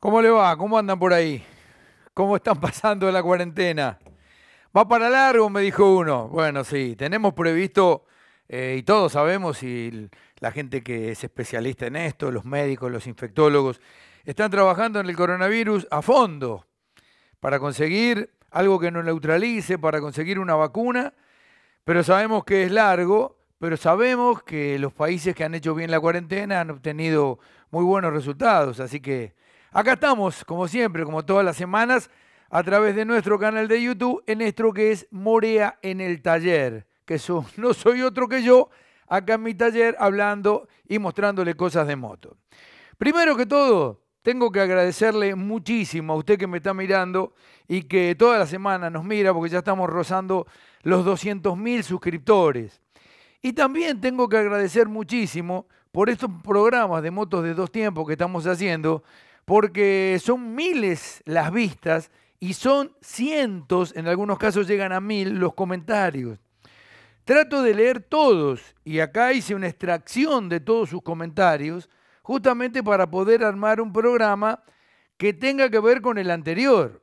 ¿Cómo le va? ¿Cómo andan por ahí? ¿Cómo están pasando la cuarentena? Va para largo, me dijo uno. Bueno, sí, tenemos previsto, eh, y todos sabemos, y la gente que es especialista en esto, los médicos, los infectólogos, están trabajando en el coronavirus a fondo para conseguir algo que nos neutralice, para conseguir una vacuna, pero sabemos que es largo, pero sabemos que los países que han hecho bien la cuarentena han obtenido muy buenos resultados, así que Acá estamos, como siempre, como todas las semanas, a través de nuestro canal de YouTube, en esto que es Morea en el Taller, que no soy otro que yo, acá en mi taller, hablando y mostrándole cosas de moto. Primero que todo, tengo que agradecerle muchísimo a usted que me está mirando y que toda la semana nos mira, porque ya estamos rozando los 200.000 suscriptores. Y también tengo que agradecer muchísimo por estos programas de motos de dos tiempos que estamos haciendo, porque son miles las vistas y son cientos, en algunos casos llegan a mil, los comentarios. Trato de leer todos y acá hice una extracción de todos sus comentarios justamente para poder armar un programa que tenga que ver con el anterior.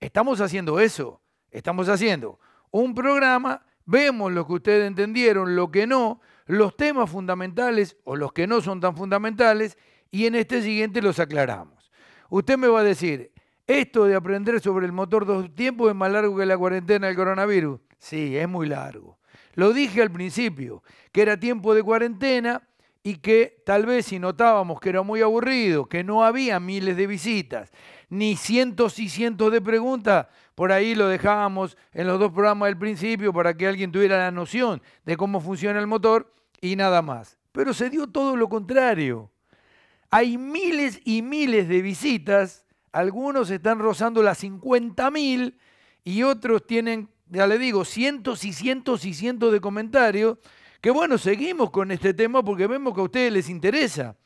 Estamos haciendo eso, estamos haciendo un programa, vemos lo que ustedes entendieron, lo que no, los temas fundamentales o los que no son tan fundamentales y en este siguiente los aclaramos. Usted me va a decir, esto de aprender sobre el motor dos tiempos es más largo que la cuarentena del coronavirus. Sí, es muy largo. Lo dije al principio, que era tiempo de cuarentena y que tal vez si notábamos que era muy aburrido, que no había miles de visitas, ni cientos y cientos de preguntas, por ahí lo dejábamos en los dos programas del principio para que alguien tuviera la noción de cómo funciona el motor y nada más. Pero se dio todo lo contrario. Hay miles y miles de visitas, algunos están rozando las 50.000 y otros tienen, ya le digo, cientos y cientos y cientos de comentarios, que bueno, seguimos con este tema porque vemos que a ustedes les interesa.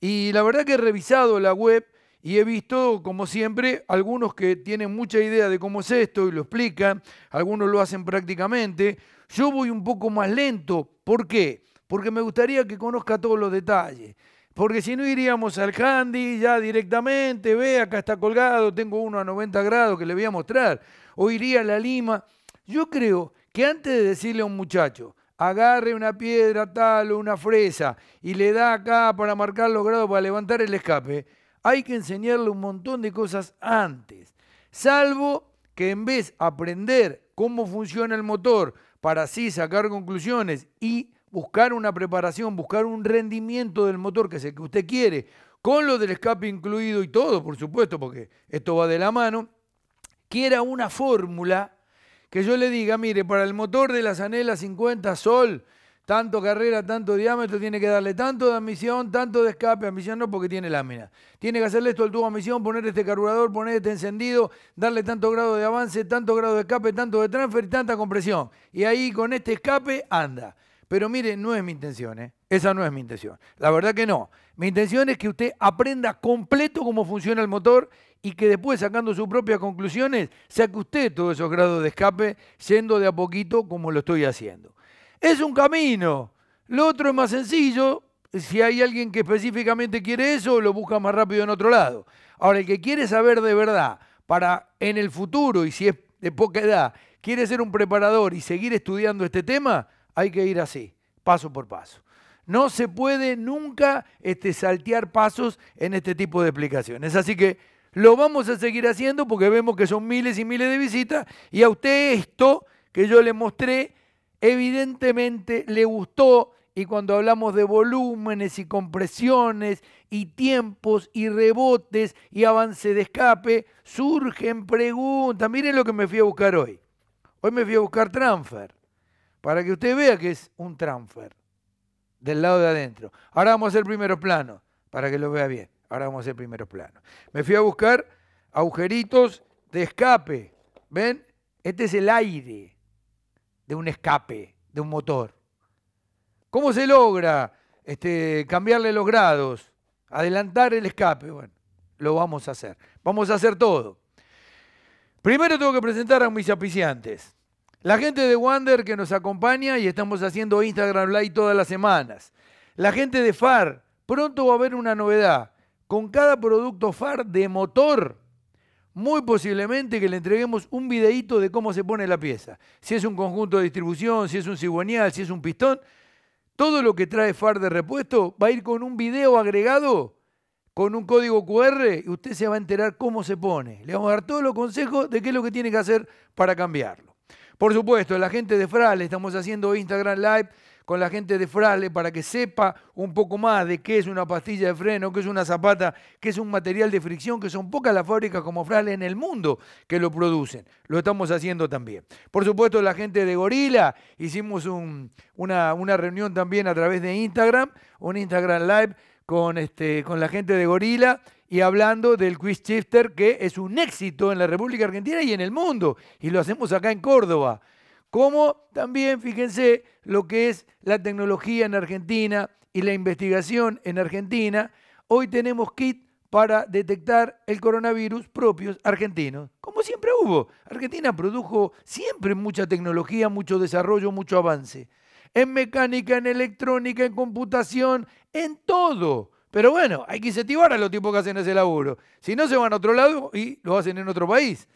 Y la verdad que he revisado la web y he visto, como siempre, algunos que tienen mucha idea de cómo es esto y lo explican, algunos lo hacen prácticamente. Yo voy un poco más lento. ¿Por qué? Porque me gustaría que conozca todos los detalles porque si no iríamos al handy ya directamente, ve, acá está colgado, tengo uno a 90 grados que le voy a mostrar, o iría a la lima. Yo creo que antes de decirle a un muchacho, agarre una piedra tal o una fresa y le da acá para marcar los grados para levantar el escape, hay que enseñarle un montón de cosas antes. Salvo que en vez de aprender cómo funciona el motor para así sacar conclusiones y buscar una preparación, buscar un rendimiento del motor que es el que usted quiere, con lo del escape incluido y todo, por supuesto, porque esto va de la mano, quiera una fórmula que yo le diga, mire, para el motor de las Zanella 50 Sol, tanto carrera, tanto diámetro, tiene que darle tanto de admisión, tanto de escape, admisión no porque tiene lámina. Tiene que hacerle esto al tubo de admisión, poner este carburador, poner este encendido, darle tanto grado de avance, tanto grado de escape, tanto de transfer y tanta compresión. Y ahí con este escape anda. Pero mire, no es mi intención, ¿eh? Esa no es mi intención. La verdad que no. Mi intención es que usted aprenda completo cómo funciona el motor y que después, sacando sus propias conclusiones, saque usted todos esos grados de escape, siendo de a poquito como lo estoy haciendo. Es un camino. Lo otro es más sencillo. Si hay alguien que específicamente quiere eso, lo busca más rápido en otro lado. Ahora, el que quiere saber de verdad para en el futuro, y si es de poca edad, quiere ser un preparador y seguir estudiando este tema, hay que ir así, paso por paso. No se puede nunca este, saltear pasos en este tipo de explicaciones. Así que lo vamos a seguir haciendo porque vemos que son miles y miles de visitas y a usted esto que yo le mostré evidentemente le gustó y cuando hablamos de volúmenes y compresiones y tiempos y rebotes y avance de escape, surgen preguntas. Miren lo que me fui a buscar hoy. Hoy me fui a buscar transfer. Para que usted vea que es un transfer del lado de adentro. Ahora vamos a hacer primeros planos, para que lo vea bien. Ahora vamos a hacer primeros planos. Me fui a buscar agujeritos de escape. ¿Ven? Este es el aire de un escape, de un motor. ¿Cómo se logra este, cambiarle los grados? Adelantar el escape. Bueno, lo vamos a hacer. Vamos a hacer todo. Primero tengo que presentar a mis apiciantes. La gente de Wander que nos acompaña y estamos haciendo Instagram Live todas las semanas. La gente de FAR, pronto va a haber una novedad. Con cada producto FAR de motor, muy posiblemente que le entreguemos un videíto de cómo se pone la pieza. Si es un conjunto de distribución, si es un cigüeñal, si es un pistón. Todo lo que trae FAR de repuesto va a ir con un video agregado, con un código QR, y usted se va a enterar cómo se pone. Le vamos a dar todos los consejos de qué es lo que tiene que hacer para cambiarlo. Por supuesto, la gente de Frale, estamos haciendo Instagram Live con la gente de Frale para que sepa un poco más de qué es una pastilla de freno, qué es una zapata, qué es un material de fricción, que son pocas las fábricas como Frale en el mundo que lo producen. Lo estamos haciendo también. Por supuesto, la gente de Gorila, hicimos una, reunión también a través de Instagram, un Instagram Live con, este, con la gente de Gorila y hablando del quiz shifter que es un éxito en la República Argentina y en el mundo. Y lo hacemos acá en Córdoba. Como también, fíjense, lo que es la tecnología en Argentina y la investigación en Argentina. Hoy tenemos kit para detectar el coronavirus propios argentinos. Como siempre hubo. Argentina produjo siempre mucha tecnología, mucho desarrollo, mucho avance. En mecánica, en electrónica, en computación, en todo. Pero bueno, hay que incentivar a los tipos que hacen ese laburo. Si no, se van a otro lado y lo hacen en otro país.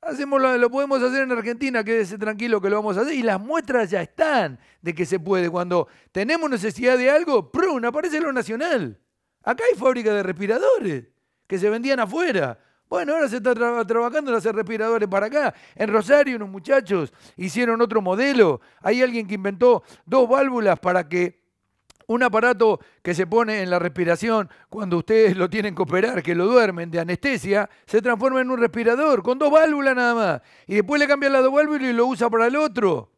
Hacemos lo, podemos hacer en Argentina, quédese tranquilo que lo vamos a hacer. Y las muestras ya están de que se puede. Cuando tenemos necesidad de algo, ¡prun! aparece lo nacional. Acá hay fábrica de respiradores que se vendían afuera. Bueno, ahora se está trabajando en hacer respiradores para acá. En Rosario, unos muchachos hicieron otro modelo. Hay alguien que inventó dos válvulas para que un aparato que se pone en la respiración cuando ustedes lo tienen que operar, que lo duermen de anestesia, se transforma en un respirador con dos válvulas nada más. Y después le cambian la dos válvulas y lo usa para el otro.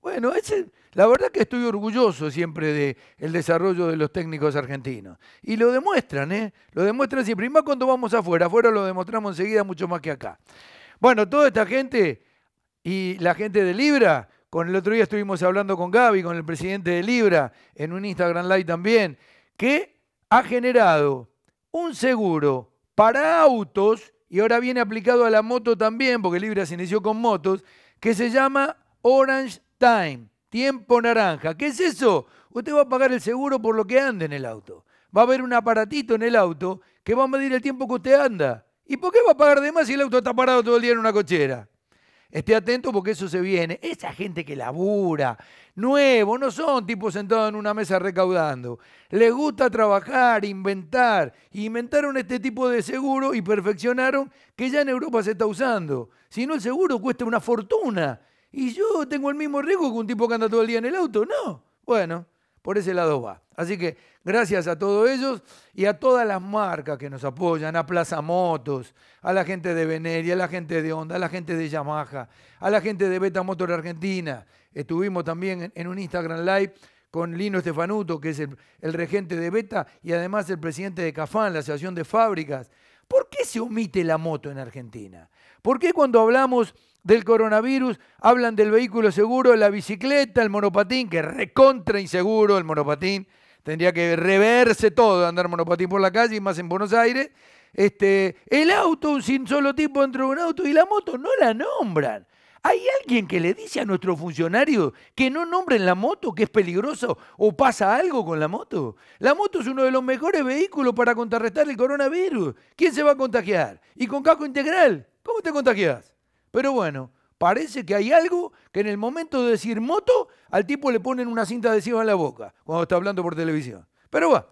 Bueno, ese, la verdad que estoy orgulloso siempre del desarrollo de los técnicos argentinos. Y lo demuestran, ¿eh? Lo demuestran siempre. Y más cuando vamos afuera. Afuera lo demostramos enseguida mucho más que acá. Bueno, toda esta gente y la gente de Libra con el otro día estuvimos hablando con Gaby, con el presidente de Libra, en un Instagram Live también, que ha generado un seguro para autos y ahora viene aplicado a la moto también, porque Libra se inició con motos, que se llama Orange Time, tiempo naranja. ¿Qué es eso? Usted va a pagar el seguro por lo que anda en el auto. Va a haber un aparatito en el auto que va a medir el tiempo que usted anda. ¿Y por qué va a pagar de más si el auto está parado todo el día en una cochera? Esté atento porque eso se viene. Esa gente que labura, nuevo, no son tipos sentados en una mesa recaudando. Les gusta trabajar, inventar. Inventaron este tipo de seguro y perfeccionaron que ya en Europa se está usando. Si no, el seguro cuesta una fortuna. ¿Y yo tengo el mismo riesgo que un tipo que anda todo el día en el auto? No. Bueno, por ese lado va. Así que gracias a todos ellos y a todas las marcas que nos apoyan, a Plaza Motos, a la gente de Veneri, a la gente de Honda, a la gente de Yamaha, a la gente de Beta Motor Argentina. Estuvimos también en un Instagram Live con Lino Estefanuto, que es el, el regente de Beta y además el presidente de Cafán, la Asociación de Fábricas. ¿Por qué se omite la moto en Argentina? ¿Por qué cuando hablamos del coronavirus, hablan del vehículo seguro, la bicicleta, el monopatín, que recontra inseguro el monopatín, tendría que reverse todo, andar monopatín por la calle y más en Buenos Aires. Este, el auto, sin solo tipo dentro de un auto, y la moto no la nombran. ¿Hay alguien que le dice a nuestro funcionario que no nombren la moto, que es peligroso o pasa algo con la moto? La moto es uno de los mejores vehículos para contrarrestar el coronavirus. ¿Quién se va a contagiar? Y con casco integral, ¿cómo te contagias? Pero bueno, parece que hay algo que en el momento de decir moto, al tipo le ponen una cinta adhesiva en la boca cuando está hablando por televisión. Pero va,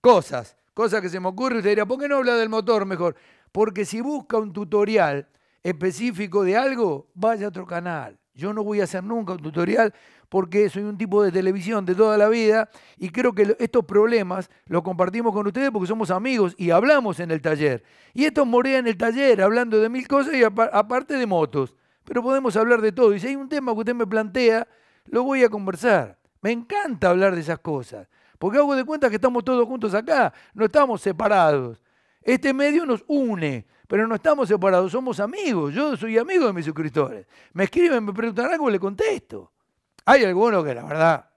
cosas, cosas que se me ocurre, usted dirá, ¿por qué no habla del motor mejor? Porque si busca un tutorial específico de algo, vaya a otro canal. Yo no voy a hacer nunca un tutorial porque soy un tipo de televisión de toda la vida y creo que estos problemas los compartimos con ustedes porque somos amigos y hablamos en el taller. Y esto morea en el taller hablando de mil cosas y aparte de motos. Pero podemos hablar de todo. Y si hay un tema que usted me plantea, lo voy a conversar. Me encanta hablar de esas cosas. Porque hago de cuenta que estamos todos juntos acá, no estamos separados. Este medio nos une, pero no estamos separados, somos amigos. Yo soy amigo de mis suscriptores. Me escriben, me preguntan algo, le contesto. Hay algunos que la verdad,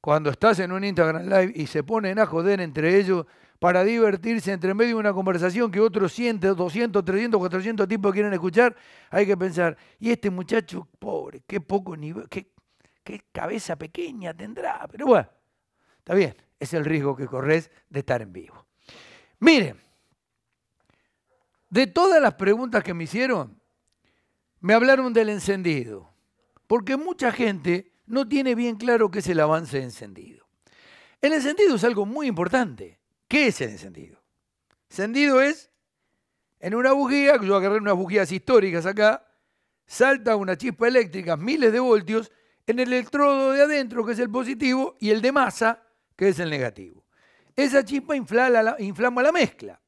cuando estás en un Instagram Live y se ponen a joder entre ellos para divertirse entre medio de una conversación que otros 100, 200, 300, 400 tipos quieren escuchar, hay que pensar, y este muchacho pobre, qué poco nivel, qué, qué cabeza pequeña tendrá, pero bueno, está bien, es el riesgo que corres de estar en vivo. Miren, de todas las preguntas que me hicieron, me hablaron del encendido porque mucha gente no tiene bien claro qué es el avance de encendido. El encendido es algo muy importante. ¿Qué es el encendido? Encendido es en una bujía, yo agarré unas bujías históricas acá, salta una chispa eléctrica, miles de voltios, en el electrodo de adentro, que es el positivo, y el de masa, que es el negativo. Esa chispa inflama la, inflama la mezcla.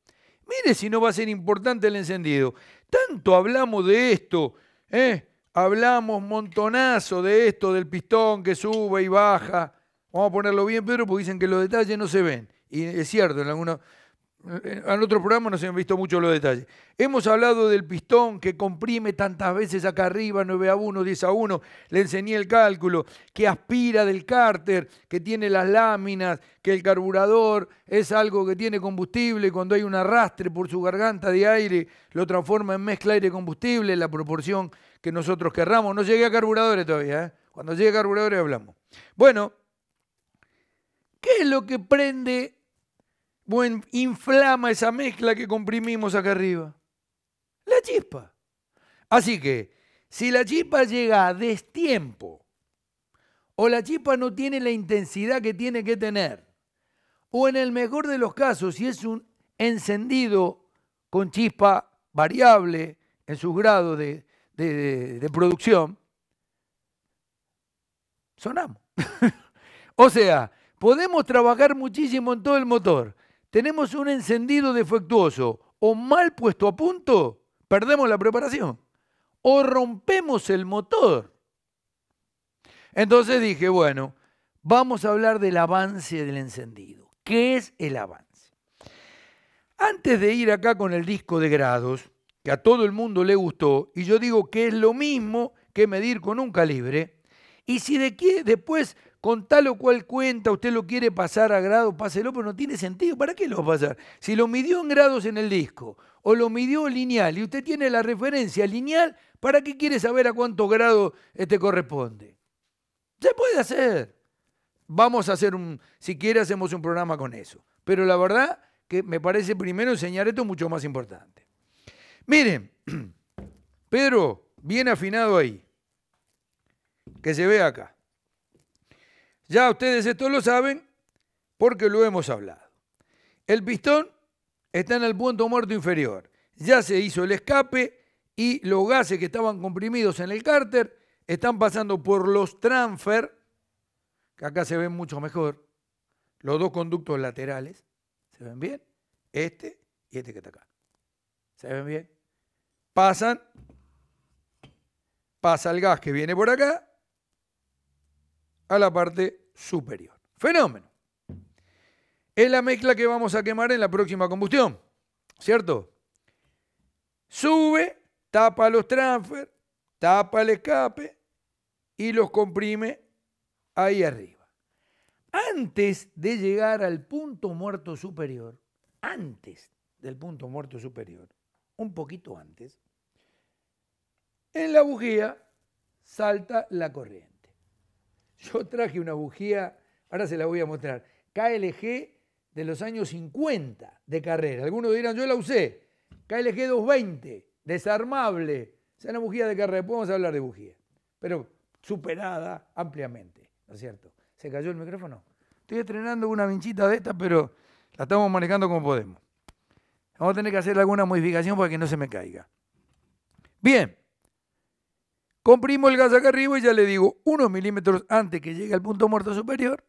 Mire si no va a ser importante el encendido. Tanto hablamos de esto, ¿eh? Hablamos montonazo de esto, del pistón que sube y baja. Vamos a ponerlo bien, Pedro, porque dicen que los detalles no se ven. Y es cierto, en algunos... En otros programas no se han visto mucho los detalles. Hemos hablado del pistón que comprime tantas veces acá arriba, 9 a 1, 10 a 1. Le enseñé el cálculo. Que aspira del cárter, que tiene las láminas, que el carburador es algo que tiene combustible. Cuando hay un arrastre por su garganta de aire, lo transforma en mezcla aire-combustible. La proporción que nosotros querramos. No llegué a carburadores todavía, ¿eh? Cuando llegue a carburadores hablamos. Bueno, ¿qué es lo que prende o inflama esa mezcla que comprimimos acá arriba? La chispa. Así que, si la chispa llega a destiempo, o la chispa no tiene la intensidad que tiene que tener, o en el mejor de los casos, si es un encendido con chispa variable en sus grados de, de, producción, sonamos. o sea, podemos trabajar muchísimo en todo el motor. Tenemos un encendido defectuoso o mal puesto a punto, perdemos la preparación. O rompemos el motor. Entonces dije, bueno, vamos a hablar del avance del encendido. ¿Qué es el avance? Antes de ir acá con el disco de grados, a todo el mundo le gustó, y yo digo que es lo mismo que medir con un calibre, y si de qué, después con tal o cual cuenta usted lo quiere pasar a grado, páselo, pero no tiene sentido. ¿Para qué lo va a pasar? Si lo midió en grados en el disco o lo midió lineal y usted tiene la referencia lineal, ¿para qué quiere saber a cuánto grado te este corresponde? Se puede hacer. Vamos a hacer un, si quiere hacemos un programa con eso. Pero la verdad que me parece primero enseñar esto mucho más importante. Miren, Pedro, bien afinado ahí. Que se ve acá. Ya ustedes esto lo saben porque lo hemos hablado. El pistón está en el punto muerto inferior. Ya se hizo el escape y los gases que estaban comprimidos en el cárter están pasando por los transfer, que acá se ven mucho mejor, los dos conductos laterales, ¿se ven bien? Este y este que está acá. ¿Se ven bien? pasan, pasa el gas que viene por acá a la parte superior. Fenómeno. Es la mezcla que vamos a quemar en la próxima combustión, ¿cierto? Sube, tapa los transfer, tapa el escape y los comprime ahí arriba. Antes de llegar al punto muerto superior, antes del punto muerto superior, un poquito antes, en la bujía salta la corriente. Yo traje una bujía, ahora se la voy a mostrar, KLG de los años 50 de carrera. Algunos dirán, yo la usé, KLG 220, desarmable. O sea, una bujía de carrera, podemos hablar de bujía, pero superada ampliamente, ¿no es cierto? ¿Se cayó el micrófono? Estoy estrenando una vinchita de esta, pero la estamos manejando como podemos. Vamos a tener que hacer alguna modificación para que no se me caiga. Bien. Comprimo el gas acá arriba y ya le digo, unos milímetros antes que llegue al punto muerto superior,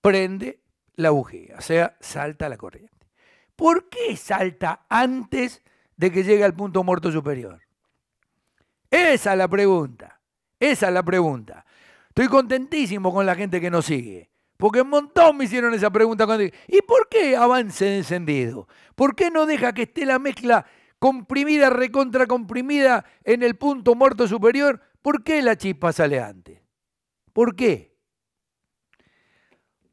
prende la bujía, o sea, salta la corriente. ¿Por qué salta antes de que llegue al punto muerto superior? Esa es la pregunta, esa es la pregunta. Estoy contentísimo con la gente que nos sigue. Porque un montón me hicieron esa pregunta cuando ¿y por qué avance encendido? ¿Por qué no deja que esté la mezcla comprimida, recontra comprimida en el punto muerto superior, ¿por qué la chispa sale antes? ¿Por qué?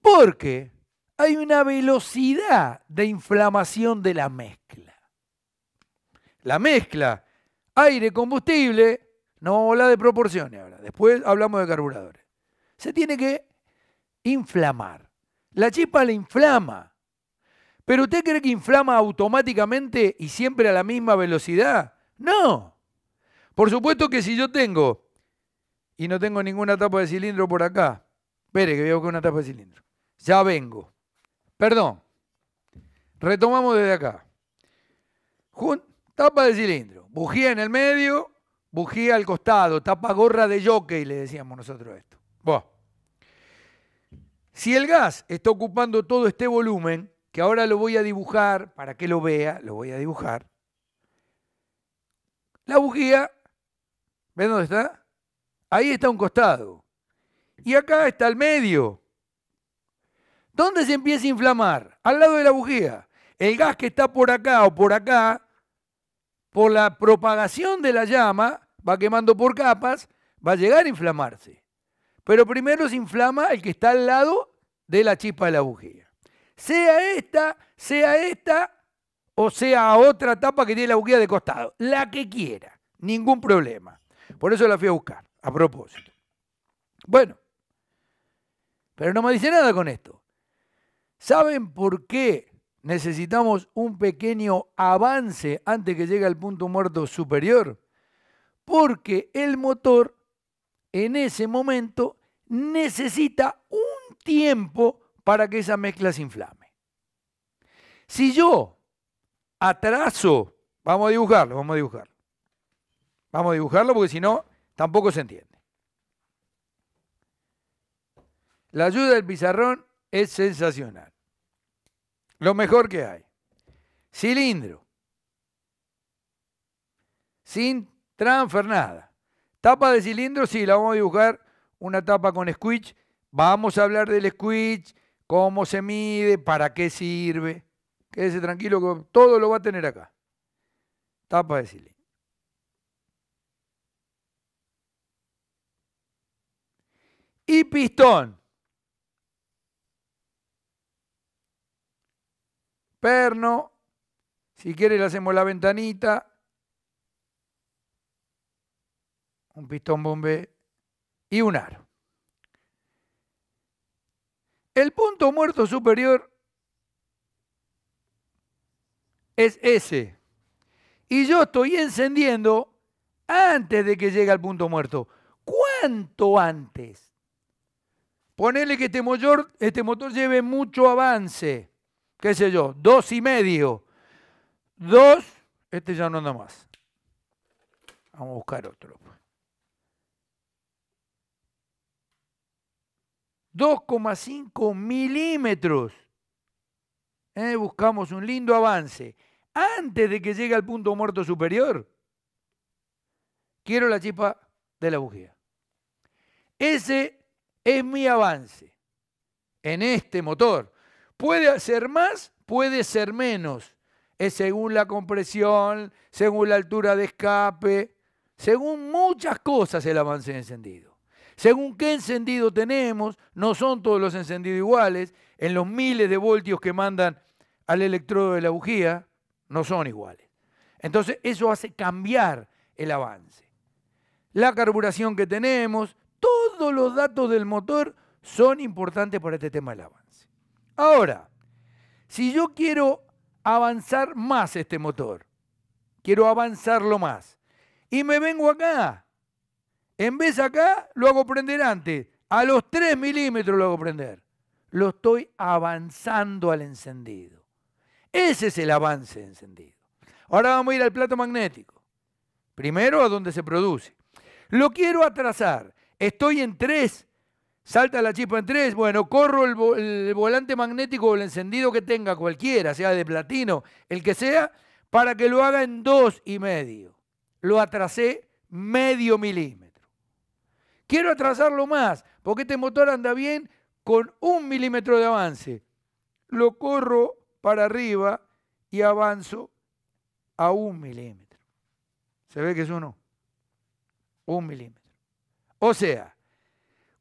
Porque hay una velocidad de inflamación de la mezcla. La mezcla aire-combustible, no la de proporciones ahora, después hablamos de carburadores. Se tiene que inflamar. La chispa la inflama ¿Pero usted cree que inflama automáticamente y siempre a la misma velocidad? No. Por supuesto que si yo tengo y no tengo ninguna tapa de cilindro por acá, espere que voy a buscar una tapa de cilindro. Ya vengo. Perdón. Retomamos desde acá. tapa de cilindro, bujía en el medio, bujía al costado, tapa gorra de jockey, le decíamos nosotros esto. Si el gas está ocupando todo este volumen, que ahora lo voy a dibujar, para que lo vea, lo voy a dibujar. La bujía, ¿ven dónde está? Ahí está un costado. Y acá está el medio. ¿Dónde se empieza a inflamar? Al lado de la bujía. El gas que está por acá o por acá, por la propagación de la llama, va quemando por capas, va a llegar a inflamarse. Pero primero se inflama el que está al lado de la chispa de la bujía sea esta, sea esta o sea otra tapa que tiene la buquía de costado. La que quiera, ningún problema. Por eso la fui a buscar, a propósito. Bueno, pero no me dice nada con esto. ¿Saben por qué necesitamos un pequeño avance antes que llegue al punto muerto superior? Porque el motor en ese momento necesita un tiempo para que esa mezcla se inflame. Si yo atraso, vamos a dibujarlo, vamos a dibujarlo. Vamos a dibujarlo porque si no, tampoco se entiende. La ayuda del pizarrón es sensacional. Lo mejor que hay. Cilindro. Sin transfer nada Tapa de cilindro, sí, la vamos a dibujar. Una tapa con squish. Vamos a hablar del squitch, cómo se mide, para qué sirve. Quédese tranquilo que todo lo va a tener acá. Tapa de decirle. Y pistón. Perno. Si quiere le hacemos la ventanita. Un pistón bombe y un aro. El punto muerto superior es ese. Y yo estoy encendiendo antes de que llegue al punto muerto. ¿Cuánto antes? Ponele que este motor, este motor lleve mucho avance. ¿Qué sé yo? Dos y medio. Dos. Este ya no anda más. Vamos a buscar otro. 2,5 milímetros. Eh, buscamos un lindo avance. Antes de que llegue al punto muerto superior, quiero la chispa de la bujía. Ese es mi avance en este motor. Puede ser más, puede ser menos. Es según la compresión, según la altura de escape, según muchas cosas el avance encendido. Según qué encendido tenemos, no son todos los encendidos iguales, en los miles de voltios que mandan al electrodo de la bujía, no son iguales. Entonces eso hace cambiar el avance. La carburación que tenemos, todos los datos del motor son importantes para este tema del avance. Ahora, si yo quiero avanzar más este motor, quiero avanzarlo más, y me vengo acá en vez acá, lo hago prender antes. A los 3 milímetros lo hago prender. Lo estoy avanzando al encendido. Ese es el avance de encendido. Ahora vamos a ir al plato magnético. Primero a donde se produce. Lo quiero atrasar. Estoy en 3. Salta la chispa en 3. Bueno, corro el, volante magnético o el encendido que tenga cualquiera, sea de platino, el que sea, para que lo haga en dos y medio. Lo atrasé medio milímetro. Quiero atrasarlo más, porque este motor anda bien con un milímetro de avance. Lo corro para arriba y avanzo a un milímetro. ¿Se ve que es uno? Un milímetro. O sea,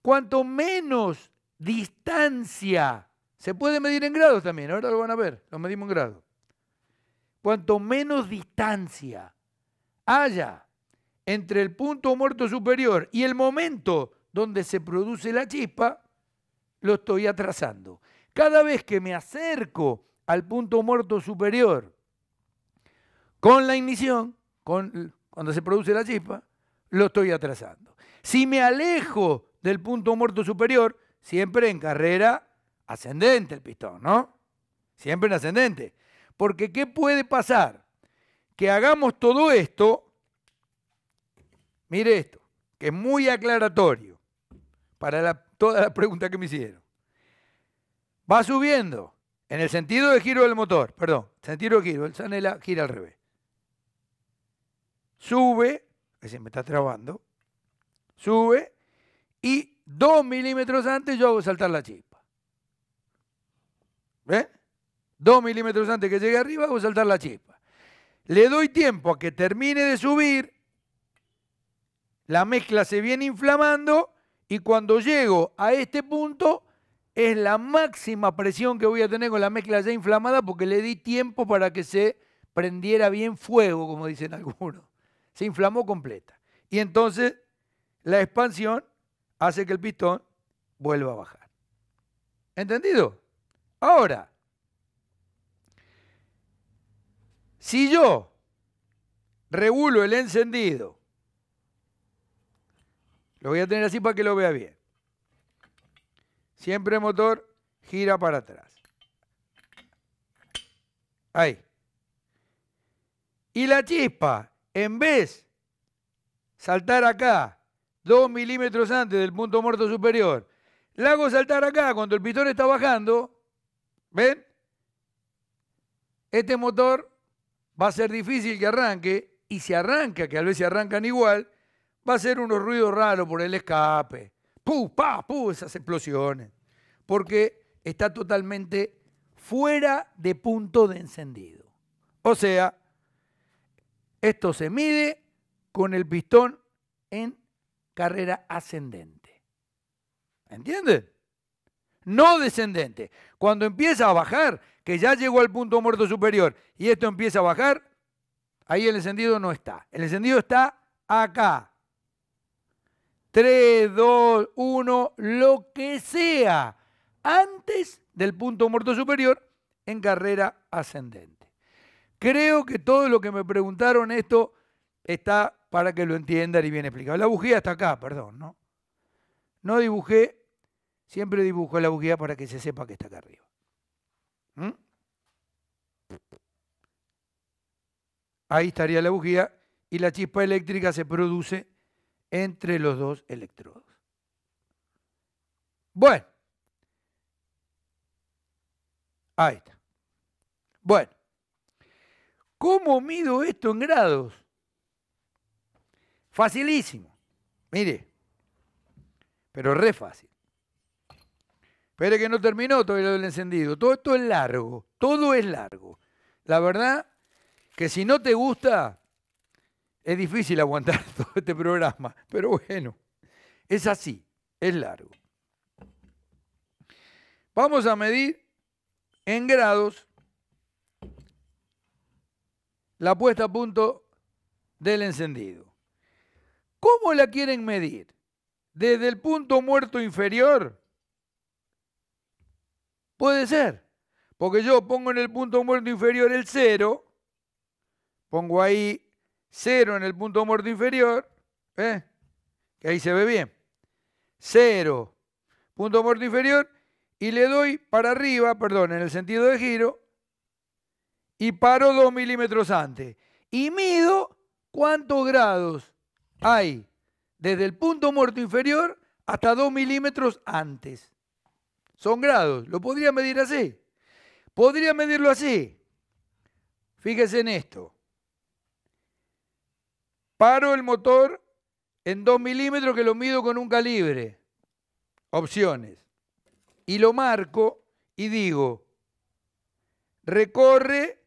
cuanto menos distancia, se puede medir en grados también, ahora lo van a ver, lo medimos en grados. Cuanto menos distancia haya entre el punto muerto superior y el momento donde se produce la chispa, lo estoy atrasando. Cada vez que me acerco al punto muerto superior con la ignición, con, cuando se produce la chispa, lo estoy atrasando. Si me alejo del punto muerto superior, siempre en carrera ascendente el pistón, ¿no? Siempre en ascendente. Porque ¿qué puede pasar? Que hagamos todo esto Mire esto, que es muy aclaratorio para la, pregunta que me hicieron. Va subiendo en el sentido de giro del motor, perdón, sentido de giro, el Sanela gira al revés. Sube, se me está trabando, sube y dos milímetros antes yo hago saltar la chispa. ¿Ven? Dos milímetros antes que llegue arriba hago saltar la chispa. Le doy tiempo a que termine de subir la mezcla se viene inflamando y cuando llego a este punto es la máxima presión que voy a tener con la mezcla ya inflamada porque le di tiempo para que se prendiera bien fuego, como dicen algunos. Se inflamó completa. Y entonces la expansión hace que el pistón vuelva a bajar. ¿Entendido? Ahora, si yo regulo el encendido lo voy a tener así para que lo vea bien. Siempre motor gira para atrás. Ahí. Y la chispa, en vez saltar acá, dos milímetros antes del punto muerto superior, la hago saltar acá cuando el pistón está bajando, ¿ven? Este motor va a ser difícil que arranque, y si arranca, que a veces arrancan igual, va a ser unos ruidos raros por el escape. ¡Pu, pa, pu! Esas explosiones. Porque está totalmente fuera de punto de encendido. O sea, esto se mide con el pistón en carrera ascendente. ¿Entienden? No descendente. Cuando empieza a bajar, que ya llegó al punto muerto superior y esto empieza a bajar, ahí el encendido no está. El encendido está acá. 3, 2, 1, lo que sea, antes del punto muerto superior en carrera ascendente. Creo que todo lo que me preguntaron esto está para que lo entiendan y bien explicado. La bujía está acá, perdón, ¿no? No dibujé, siempre dibujo la bujía para que se sepa que está acá arriba. ¿Mm? Ahí estaría la bujía y la chispa eléctrica se produce entre los dos electrodos. Bueno, ahí está. Bueno, ¿cómo mido esto en grados? Facilísimo, mire, pero re fácil. Espere que no terminó todavía el encendido. Todo esto es largo, todo es largo. La verdad que si no te gusta, es difícil aguantar todo este programa, pero bueno, es así, es largo. Vamos a medir en grados la puesta a punto del encendido. ¿Cómo la quieren medir? ¿Desde el punto muerto inferior? Puede ser, porque yo pongo en el punto muerto inferior el cero pongo ahí cero en el punto muerto inferior, ¿eh? que ahí se ve bien, cero punto muerto inferior, y le doy para arriba, perdón, en el sentido de giro, y paro 2 milímetros antes. Y mido cuántos grados hay desde el punto muerto inferior hasta 2 milímetros antes. Son grados, lo podría medir así. Podría medirlo así. Fíjese en esto. Paro el motor en 2 milímetros que lo mido con un calibre. Opciones. Y lo marco y digo, recorre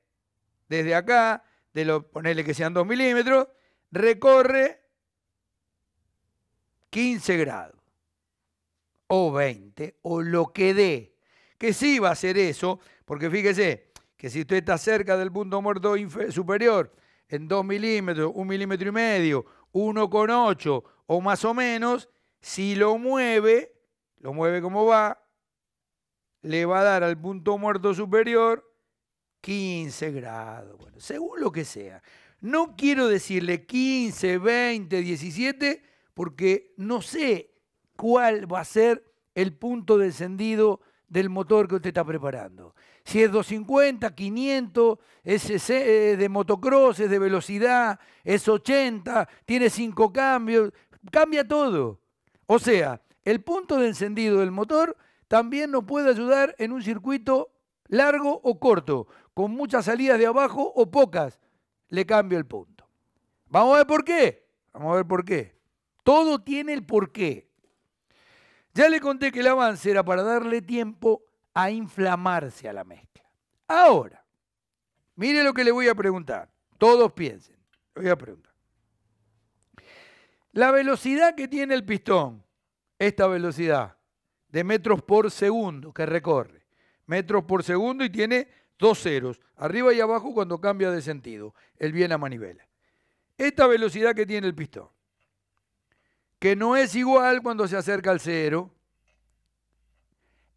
desde acá, de lo, ponerle que sean 2 milímetros, recorre 15 grados o 20 o lo que dé. Que sí va a ser eso, porque fíjese que si usted está cerca del punto muerto superior en 2 milímetros, 1 milímetro y medio, 1,8 o más o menos, si lo mueve, lo mueve como va, le va a dar al punto muerto superior 15 grados, bueno, según lo que sea. No quiero decirle 15, 20, 17, porque no sé cuál va a ser el punto de del motor que usted está preparando. Si es 250, 500, eh, es de motocross, es de velocidad, es 80, tiene 5 cambios, cambia todo. O sea, el punto de encendido del motor también nos puede ayudar en un circuito largo o corto, con muchas salidas de abajo o pocas. Le cambio el punto. Vamos a ver por qué. Vamos a ver por qué. Todo tiene el por qué. Ya le conté que el avance era para darle tiempo a inflamarse a la mezcla. Ahora, mire lo que le voy a preguntar. Todos piensen. Le voy a preguntar. La velocidad que tiene el pistón, esta velocidad de metros por segundo que recorre, metros por segundo y tiene dos ceros, arriba y abajo cuando cambia de sentido, el bien a manivela. Esta velocidad que tiene el pistón que no es igual cuando se acerca al cero.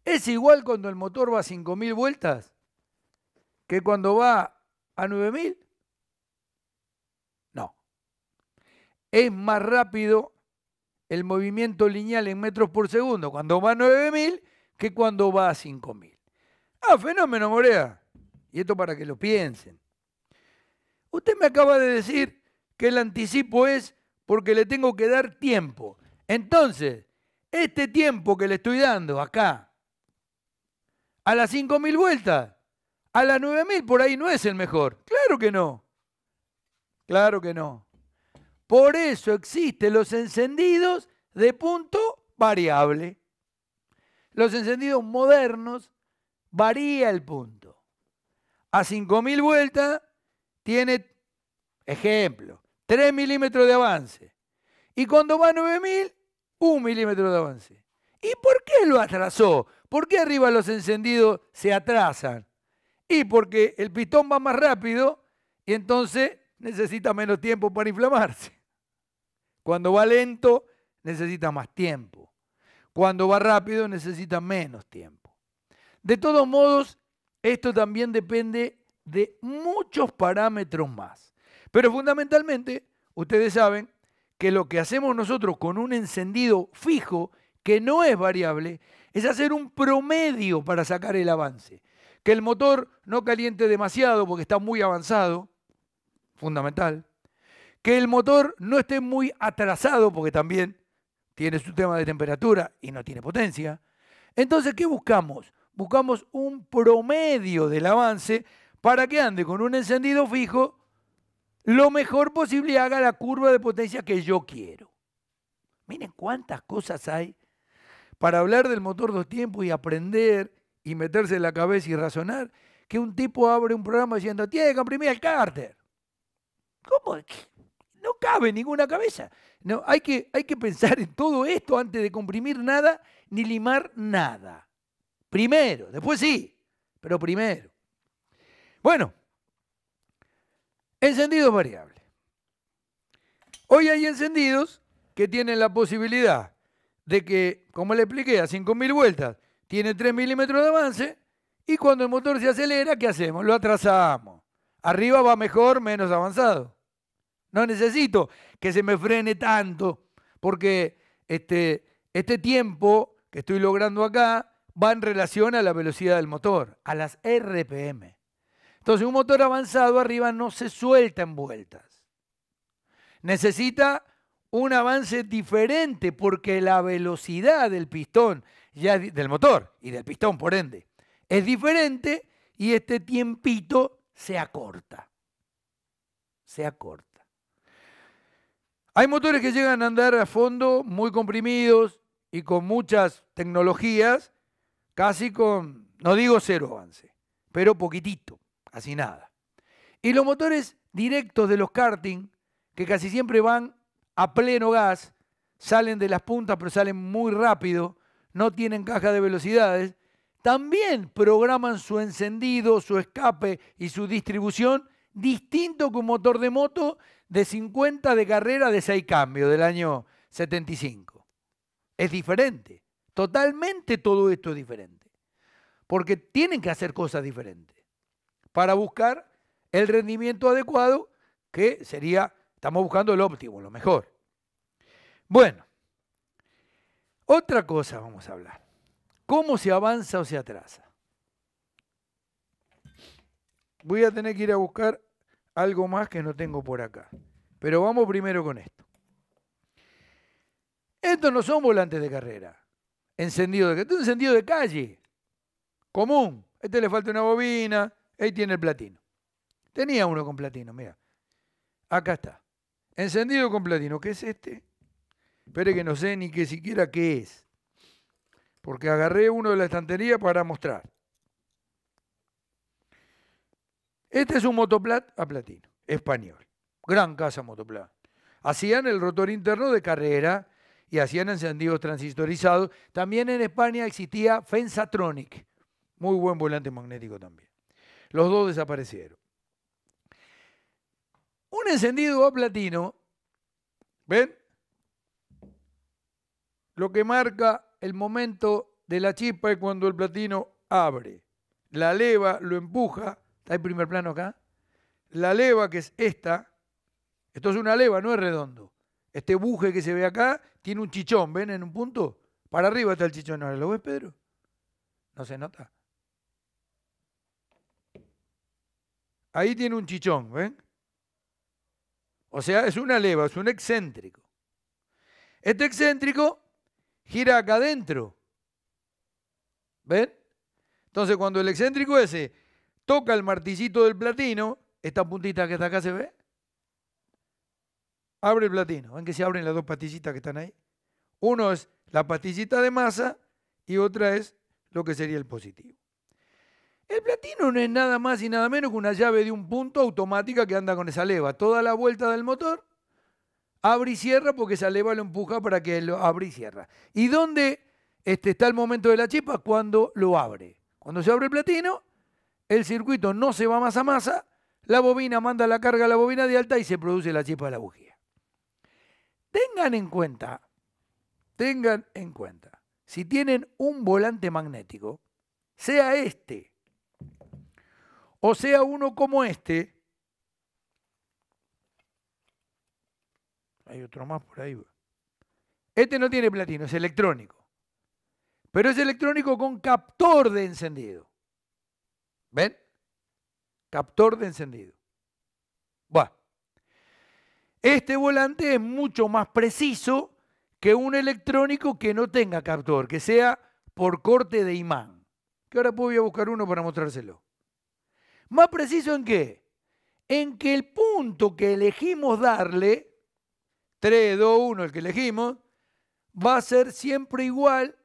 Es igual cuando el motor va a 5.000 vueltas que cuando va a 9.000. No. Es más rápido el movimiento lineal en metros por segundo cuando va a 9.000 que cuando va a 5.000. Ah, fenómeno, Morea. Y esto para que lo piensen. Usted me acaba de decir que el anticipo es porque le tengo que dar tiempo. Entonces, este tiempo que le estoy dando acá, a las 5.000 vueltas, a las 9.000 por ahí no es el mejor. Claro que no. Claro que no. Por eso existen los encendidos de punto variable. Los encendidos modernos varía el punto. A 5.000 vueltas tiene, ejemplo, 3 milímetros de avance. Y cuando va a 9000, 1 milímetro de avance. ¿Y por qué lo atrasó? ¿Por qué arriba los encendidos se atrasan? Y porque el pistón va más rápido y entonces necesita menos tiempo para inflamarse. Cuando va lento, necesita más tiempo. Cuando va rápido, necesita menos tiempo. De todos modos, esto también depende de muchos parámetros más. Pero fundamentalmente, ustedes saben que lo que hacemos nosotros con un encendido fijo, que no es variable, es hacer un promedio para sacar el avance. Que el motor no caliente demasiado porque está muy avanzado, fundamental. Que el motor no esté muy atrasado porque también tiene su tema de temperatura y no tiene potencia. Entonces, ¿qué buscamos? Buscamos un promedio del avance para que ande con un encendido fijo lo mejor posible y haga la curva de potencia que yo quiero. Miren cuántas cosas hay para hablar del motor dos tiempos y aprender y meterse en la cabeza y razonar que un tipo abre un programa diciendo, tiene que comprimir el cárter. ¿Cómo? No cabe ninguna cabeza. No, hay, que, hay que pensar en todo esto antes de comprimir nada ni limar nada. Primero, después sí, pero primero. Bueno, Encendidos variables. Hoy hay encendidos que tienen la posibilidad de que, como le expliqué, a 5.000 vueltas tiene 3 milímetros de avance y cuando el motor se acelera, ¿qué hacemos? Lo atrasamos. Arriba va mejor, menos avanzado. No necesito que se me frene tanto porque este, este tiempo que estoy logrando acá va en relación a la velocidad del motor, a las RPM. Entonces, un motor avanzado arriba no se suelta en vueltas. Necesita un avance diferente porque la velocidad del pistón, ya del motor y del pistón por ende, es diferente y este tiempito se acorta. Se acorta. Hay motores que llegan a andar a fondo muy comprimidos y con muchas tecnologías, casi con, no digo cero avance, pero poquitito. Así nada. Y los motores directos de los karting, que casi siempre van a pleno gas, salen de las puntas pero salen muy rápido, no tienen caja de velocidades, también programan su encendido, su escape y su distribución distinto que un motor de moto de 50 de carrera de 6 cambios del año 75. Es diferente. Totalmente todo esto es diferente. Porque tienen que hacer cosas diferentes para buscar el rendimiento adecuado que sería, estamos buscando el óptimo, lo mejor. Bueno, otra cosa vamos a hablar. ¿Cómo se avanza o se atrasa? Voy a tener que ir a buscar algo más que no tengo por acá. Pero vamos primero con esto. Estos no son volantes de carrera. Encendido de, esto es encendido de calle. Común. este le falta una bobina, Ahí tiene el platino. Tenía uno con platino, mira. Acá está. Encendido con platino. ¿Qué es este? Espere que no sé ni que siquiera qué es. Porque agarré uno de la estantería para mostrar. Este es un motoplat a platino, español. Gran casa motoplat. Hacían el rotor interno de carrera y hacían encendidos transistorizados. También en España existía Fensatronic, muy buen volante magnético también. Los dos desaparecieron. Un encendido a platino, ¿ven? Lo que marca el momento de la chispa es cuando el platino abre. La leva lo empuja. ¿Está en primer plano acá? La leva, que es esta. Esto es una leva, no es redondo. Este buje que se ve acá tiene un chichón, ¿ven? En un punto. Para arriba está el chichón. ¿Ahora lo ves, Pedro? No se nota. Ahí tiene un chichón, ¿ven? O sea, es una leva, es un excéntrico. Este excéntrico gira acá adentro. ¿Ven? Entonces, cuando el excéntrico ese toca el martillito del platino, esta puntita que está acá se ve, abre el platino. ¿Ven que se abren las dos pastillitas que están ahí? Uno es la pastillita de masa y otra es lo que sería el positivo. El platino no es nada más y nada menos que una llave de un punto automática que anda con esa leva. Toda la vuelta del motor, abre y cierra porque esa leva lo empuja para que lo abre y cierra. ¿Y dónde este, está el momento de la chispa? Cuando lo abre. Cuando se abre el platino, el circuito no se va más a masa, la bobina manda la carga a la bobina de alta y se produce la chispa de la bujía. Tengan en cuenta, tengan en cuenta, si tienen un volante magnético, sea este o sea, uno como este, hay otro más por ahí. Este no tiene platino, es electrónico. Pero es electrónico con captor de encendido. ¿Ven? Captor de encendido. Bueno. Este volante es mucho más preciso que un electrónico que no tenga captor, que sea por corte de imán. Que ahora voy a buscar uno para mostrárselo. ¿Más preciso en qué? En que el punto que elegimos darle, 3, 2, 1, el que elegimos, va a ser siempre igual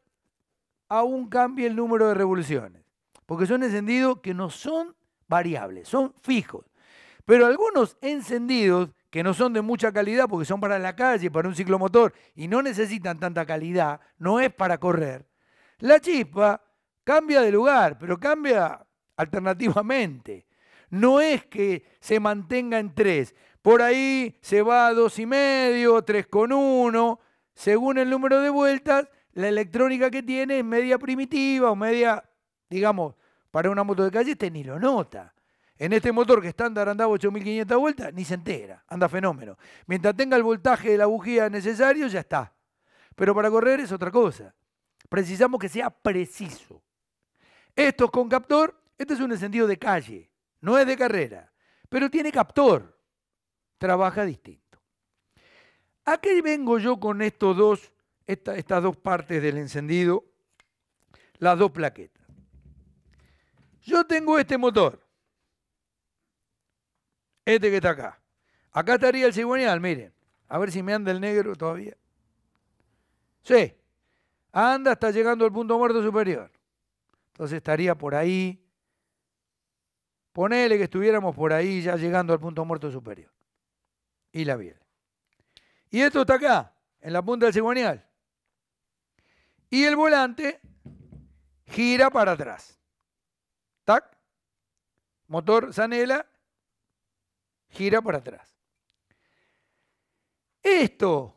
un cambio el número de revoluciones. Porque son encendidos que no son variables, son fijos. Pero algunos encendidos que no son de mucha calidad porque son para la calle, para un ciclomotor y no necesitan tanta calidad, no es para correr. La chispa cambia de lugar, pero cambia alternativamente. No es que se mantenga en 3. Por ahí se va a con uno, Según el número de vueltas, la electrónica que tiene es media primitiva o media, digamos, para una moto de calle, este ni lo nota. En este motor que estándar andaba 8500 vueltas, ni se entera, anda fenómeno. Mientras tenga el voltaje de la bujía necesario, ya está. Pero para correr es otra cosa. Precisamos que sea preciso. Estos con captor este es un encendido de calle, no es de carrera, pero tiene captor, trabaja distinto. ¿A qué vengo yo con estos dos, estas dos partes del encendido, las dos plaquetas? Yo tengo este motor, este que está acá. Acá estaría el cigüeñal, miren. A ver si me anda el negro todavía. Sí, anda hasta llegando al punto muerto superior. Entonces estaría por ahí, Ponele que estuviéramos por ahí ya llegando al punto muerto superior. Y la biel. Y esto está acá, en la punta del cigüeñal. Y el volante gira para atrás. Tac. Motor zanela, gira para atrás. Esto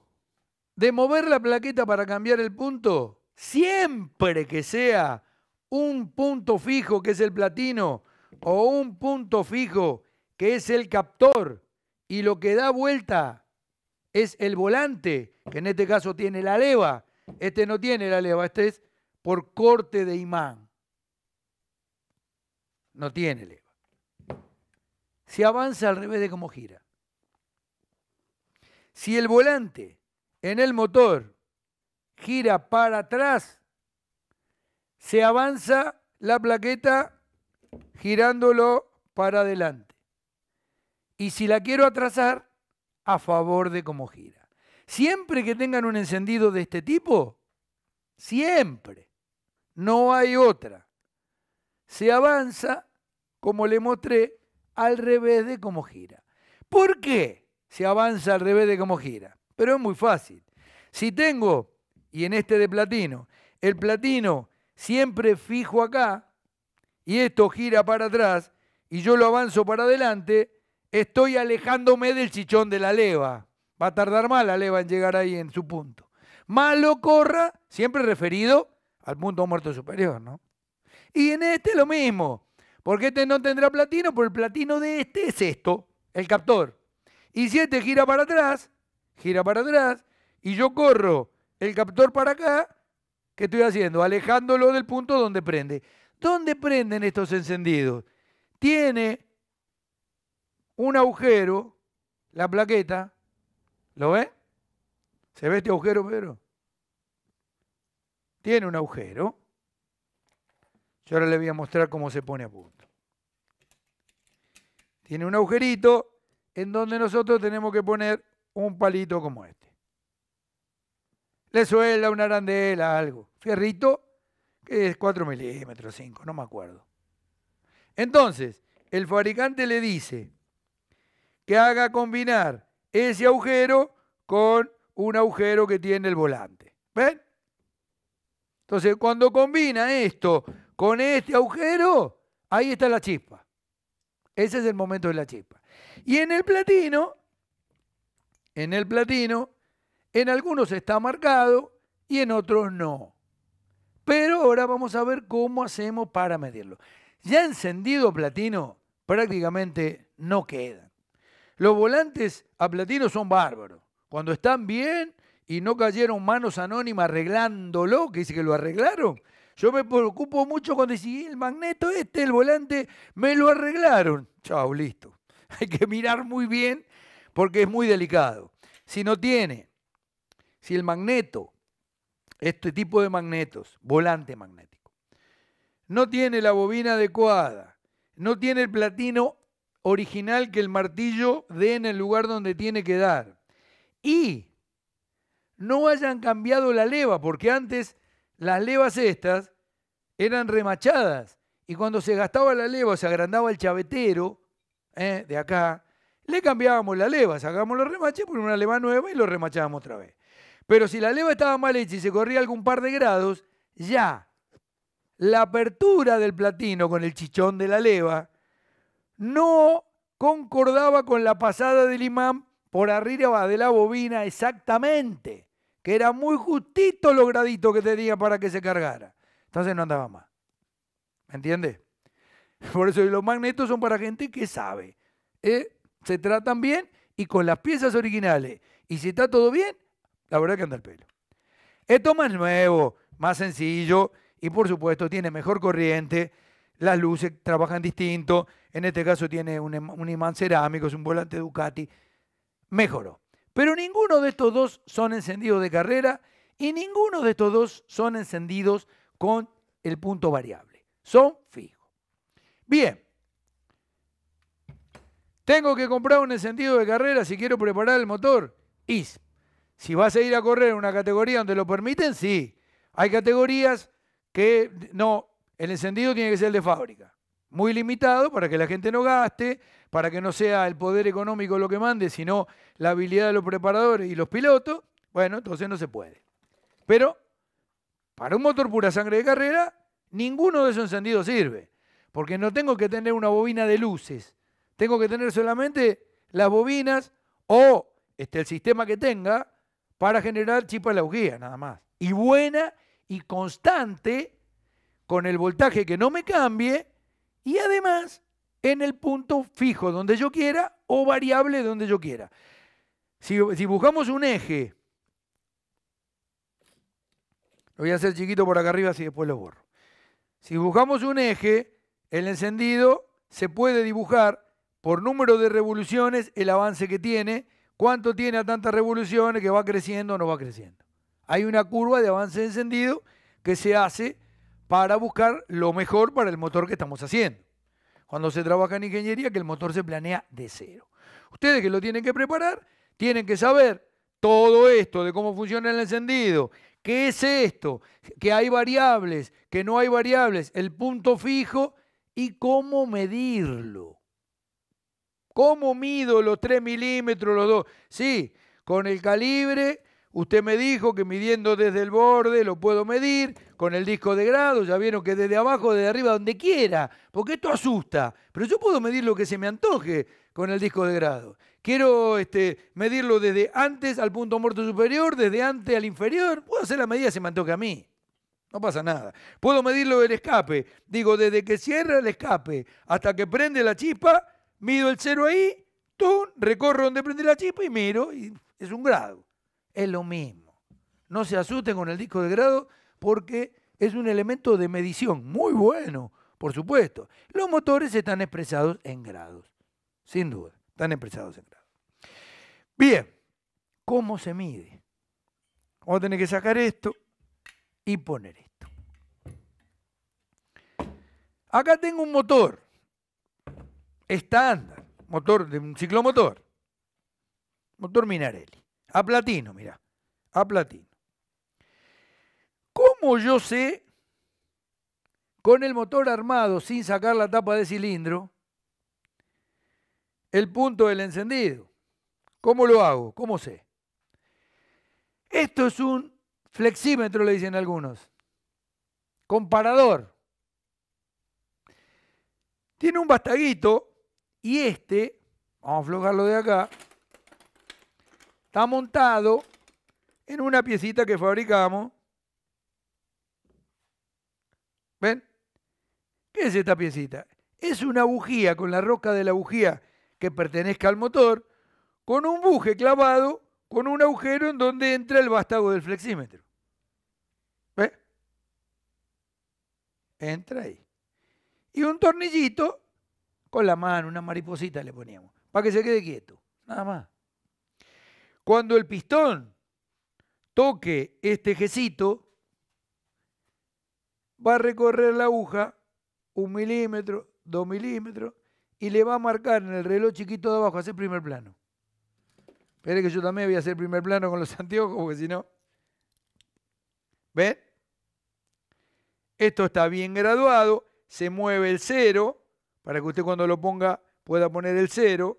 de mover la plaqueta para cambiar el punto, siempre que sea un punto fijo que es el platino, o un punto fijo que es el captor y lo que da vuelta es el volante, que en este caso tiene la leva. Este no tiene la leva, este es por corte de imán. No tiene leva. Se avanza al revés de cómo gira. Si el volante en el motor gira para atrás, se avanza la plaqueta girándolo para adelante. Y si la quiero atrasar, a favor de cómo gira. Siempre que tengan un encendido de este tipo, siempre, no hay otra. Se avanza, como le mostré, al revés de cómo gira. ¿Por qué se avanza al revés de cómo gira? Pero es muy fácil. Si tengo, y en este de platino, el platino siempre fijo acá, y esto gira para atrás y yo lo avanzo para adelante, estoy alejándome del chichón de la leva. Va a tardar más la leva en llegar ahí en su punto. Malo corra, siempre referido al punto muerto superior, ¿no? Y en este lo mismo, porque este no tendrá platino, pero el platino de este es esto, el captor. Y si este gira para atrás, gira para atrás, y yo corro el captor para acá, ¿qué estoy haciendo? Alejándolo del punto donde prende. ¿Dónde prenden estos encendidos? Tiene un agujero, la plaqueta, ¿lo ve? ¿Se ve este agujero, Pedro? Tiene un agujero. Yo ahora le voy a mostrar cómo se pone a punto. Tiene un agujerito en donde nosotros tenemos que poner un palito como este. Le suela una arandela, algo. Fierrito es eh, 4 milímetros, 5, no me acuerdo. Entonces, el fabricante le dice que haga combinar ese agujero con un agujero que tiene el volante. ¿Ven? Entonces, cuando combina esto con este agujero, ahí está la chispa. Ese es el momento de la chispa. Y en el platino, en el platino, en algunos está marcado y en otros no. Pero ahora vamos a ver cómo hacemos para medirlo. Ya encendido platino, prácticamente no queda. Los volantes a platino son bárbaros. Cuando están bien y no cayeron manos anónimas arreglándolo, que dice que lo arreglaron. Yo me preocupo mucho cuando dice, el magneto este, el volante, me lo arreglaron. Chao, listo. Hay que mirar muy bien porque es muy delicado. Si no tiene, si el magneto este tipo de magnetos, volante magnético. No tiene la bobina adecuada, no tiene el platino original que el martillo dé en el lugar donde tiene que dar. Y no hayan cambiado la leva, porque antes las levas estas eran remachadas. Y cuando se gastaba la leva, se agrandaba el chavetero eh, de acá, le cambiábamos la leva, sacábamos los remaches, por una leva nueva y lo remachábamos otra vez. Pero si la leva estaba mal hecha y se corría algún par de grados, ya la apertura del platino con el chichón de la leva no concordaba con la pasada del imán por arriba de la bobina exactamente, que era muy justito los graditos que tenía para que se cargara. Entonces no andaba más. ¿Me entiendes? Por eso los magnetos son para gente que sabe. ¿eh? Se tratan bien y con las piezas originales. Y si está todo bien, la verdad que anda el pelo. Esto más nuevo, más sencillo y por supuesto tiene mejor corriente. Las luces trabajan distinto. En este caso tiene em, un, imán cerámico, es un volante Ducati. Mejoró. Pero ninguno de estos dos son encendidos de carrera y ninguno de estos dos son encendidos con el punto variable. Son fijos. Bien. Tengo que comprar un encendido de carrera si quiero preparar el motor. Is. Si vas a ir a correr en una categoría donde lo permiten, sí. Hay categorías que no, el encendido tiene que ser el de fábrica. Muy limitado para que la gente no gaste, para que no sea el poder económico lo que mande, sino la habilidad de los preparadores y los pilotos. Bueno, entonces no se puede. Pero para un motor pura sangre de carrera, ninguno de esos encendidos sirve. Porque no tengo que tener una bobina de luces. Tengo que tener solamente las bobinas o este, el sistema que tenga para generar guía, nada más. Y buena y constante con el voltaje que no me cambie y además en el punto fijo donde yo quiera o variable donde yo quiera. Si, si buscamos un eje, lo voy a hacer chiquito por acá arriba, así después lo borro. Si buscamos un eje, el encendido se puede dibujar por número de revoluciones el avance que tiene ¿Cuánto tiene a tantas revoluciones que va creciendo o no va creciendo? Hay una curva de avance de encendido que se hace para buscar lo mejor para el motor que estamos haciendo. Cuando se trabaja en ingeniería, que el motor se planea de cero. Ustedes que lo tienen que preparar, tienen que saber todo esto de cómo funciona el encendido, qué es esto, que hay variables, que no hay variables, el punto fijo y cómo medirlo. ¿Cómo mido los 3 milímetros, los dos? Sí, con el calibre, usted me dijo que midiendo desde el borde lo puedo medir, con el disco de grado, ya vieron que desde abajo, desde arriba, donde quiera, porque esto asusta, pero yo puedo medir lo que se me antoje con el disco de grado. Quiero este, medirlo desde antes al punto muerto superior, desde antes al inferior, puedo hacer la medida que se me antoje a mí. No pasa nada. Puedo medirlo del escape. Digo, desde que cierra el escape hasta que prende la chispa, mido el cero ahí, tú recorro donde prende la chispa y miro, y es un grado. Es lo mismo. No se asusten con el disco de grado porque es un elemento de medición muy bueno, por supuesto. Los motores están expresados en grados, sin duda, están expresados en grados. Bien, ¿cómo se mide? Vamos a tener que sacar esto y poner esto. Acá tengo un motor estándar, motor de un ciclomotor. Motor Minarelli. A platino, mira A platino. ¿Cómo yo sé, con el motor armado, sin sacar la tapa de cilindro, el punto del encendido? ¿Cómo lo hago? ¿Cómo sé? Esto es un flexímetro, le dicen algunos. Comparador. Tiene un bastaguito y este, vamos a aflojarlo de acá, está montado en una piecita que fabricamos. ¿Ven? ¿Qué es esta piecita? Es una bujía con la roca de la bujía que pertenezca al motor, con un buje clavado, con un agujero en donde entra el vástago del flexímetro. ¿Ve? Entra ahí. Y un tornillito con la mano, una mariposita le poníamos, para que se quede quieto, nada más. Cuando el pistón toque este ejecito, va a recorrer la aguja un milímetro, dos milímetros, y le va a marcar en el reloj chiquito de abajo, hacer primer plano. Espere que yo también voy a hacer primer plano con los anteojos, porque si no. ¿Ven? Esto está bien graduado, se mueve el cero, para que usted cuando lo ponga pueda poner el cero.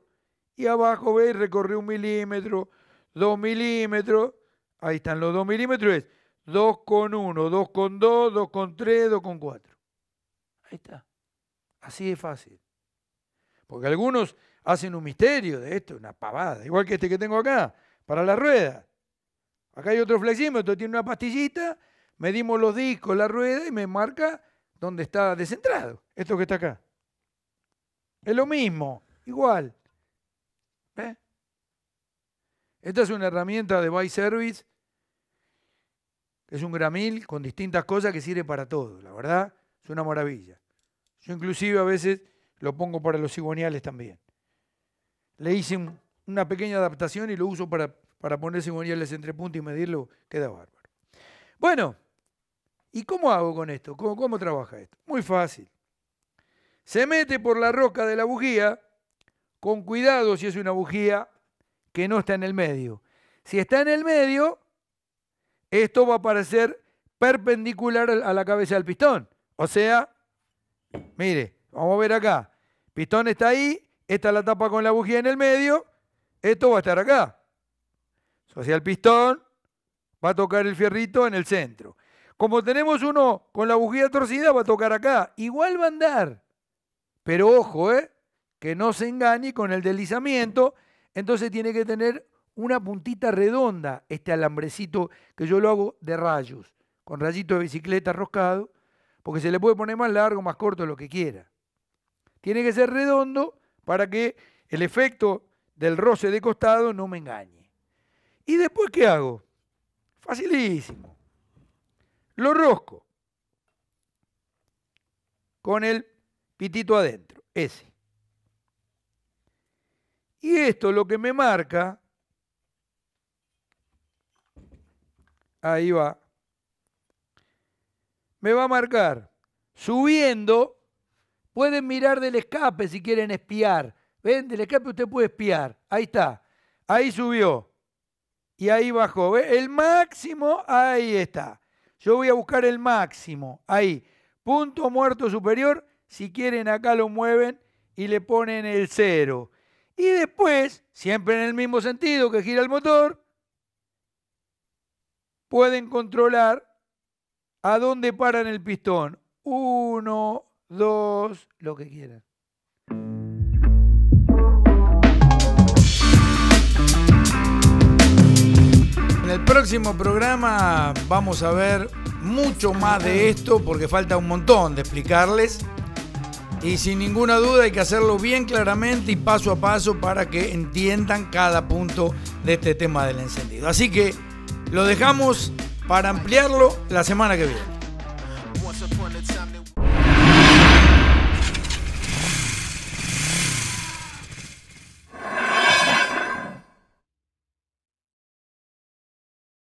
Y abajo, ve y recorre un milímetro, dos milímetros. Ahí están los dos milímetros. Es 2 con 1, 2 con 2, 2 con 3, 2 con 4. Ahí está. Así de fácil. Porque algunos hacen un misterio de esto, una pavada. Igual que este que tengo acá, para la rueda. Acá hay otro flexímetro, tiene una pastillita, medimos los discos, la rueda y me marca dónde está descentrado. Esto que está acá. Es lo mismo, igual. Esta es una herramienta de buy service. Es un gramil con distintas cosas que sirve para todo. La verdad, es una maravilla. Yo inclusive a veces lo pongo para los cigoniales también. Le hice una pequeña adaptación y lo uso para, poner cigoniales entre puntos y medirlo. Queda bárbaro. Bueno, ¿y cómo hago con esto? ¿Cómo, cómo trabaja esto? Muy fácil. Se mete por la roca de la bujía, con cuidado si es una bujía que no está en el medio. Si está en el medio, esto va a parecer perpendicular a la cabeza del pistón. O sea, mire, vamos a ver acá. Pistón está ahí, esta la tapa con la bujía en el medio, esto va a estar acá. Hacia el pistón va a tocar el fierrito en el centro. Como tenemos uno con la bujía torcida, va a tocar acá. Igual va a andar. Pero ojo, ¿eh? que no se engañe con el deslizamiento, entonces tiene que tener una puntita redonda este alambrecito que yo lo hago de rayos, con rayito de bicicleta roscado, porque se le puede poner más largo, más corto, lo que quiera. Tiene que ser redondo para que el efecto del roce de costado no me engañe. ¿Y después qué hago? Facilísimo. Lo rosco con el pitito adentro, ese. Y esto lo que me marca, ahí va, me va a marcar subiendo, pueden mirar del escape si quieren espiar, ven, del escape usted puede espiar, ahí está, ahí subió y ahí bajó, ve el máximo, ahí está, yo voy a buscar el máximo, ahí, punto muerto superior, si quieren acá lo mueven y le ponen el cero. Y después, siempre en el mismo sentido que gira el motor, pueden controlar a dónde paran el pistón. Uno, dos, lo que quieran. En el próximo programa vamos a ver mucho más de esto porque falta un montón de explicarles. Y sin ninguna duda hay que hacerlo bien claramente y paso a paso para que entiendan cada punto de este tema del encendido. Así que lo dejamos para ampliarlo la semana que viene.